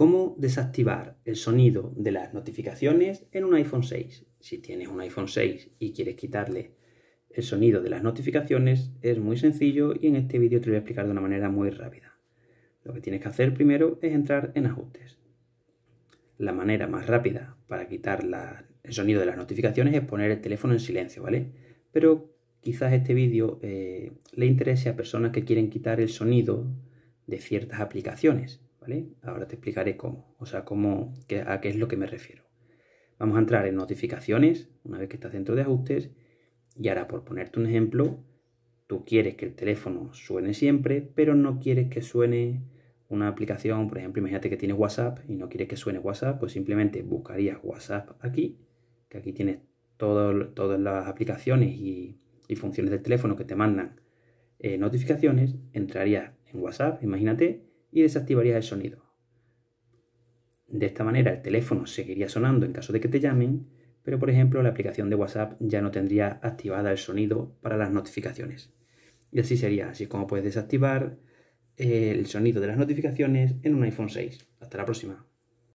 ¿Cómo desactivar el sonido de las notificaciones en un iPhone 6? Si tienes un iPhone 6 y quieres quitarle el sonido de las notificaciones, es muy sencillo y en este vídeo te lo voy a explicar de una manera muy rápida. Lo que tienes que hacer primero es entrar en ajustes. La manera más rápida para quitar el sonido de las notificaciones es poner el teléfono en silencio, ¿vale? Pero quizás este vídeo eh, le interese a personas que quieren quitar el sonido de ciertas aplicaciones Ahora te explicaré cómo, o sea, cómo, a qué es lo que me refiero. Vamos a entrar en notificaciones, una vez que estás dentro de ajustes, y ahora por ponerte un ejemplo, tú quieres que el teléfono suene siempre, pero no quieres que suene una aplicación, por ejemplo, imagínate que tienes WhatsApp y no quieres que suene WhatsApp, pues simplemente buscarías WhatsApp aquí, que aquí tienes todas las aplicaciones y, funciones del teléfono que te mandan eh, notificaciones, entrarías en WhatsApp, imagínate, y desactivarías el sonido. De esta manera el teléfono seguiría sonando en caso de que te llamen, pero por ejemplo la aplicación de WhatsApp ya no tendría activada el sonido para las notificaciones. Y así sería, así como puedes desactivar eh, el sonido de las notificaciones en un iPhone 6. Hasta la próxima.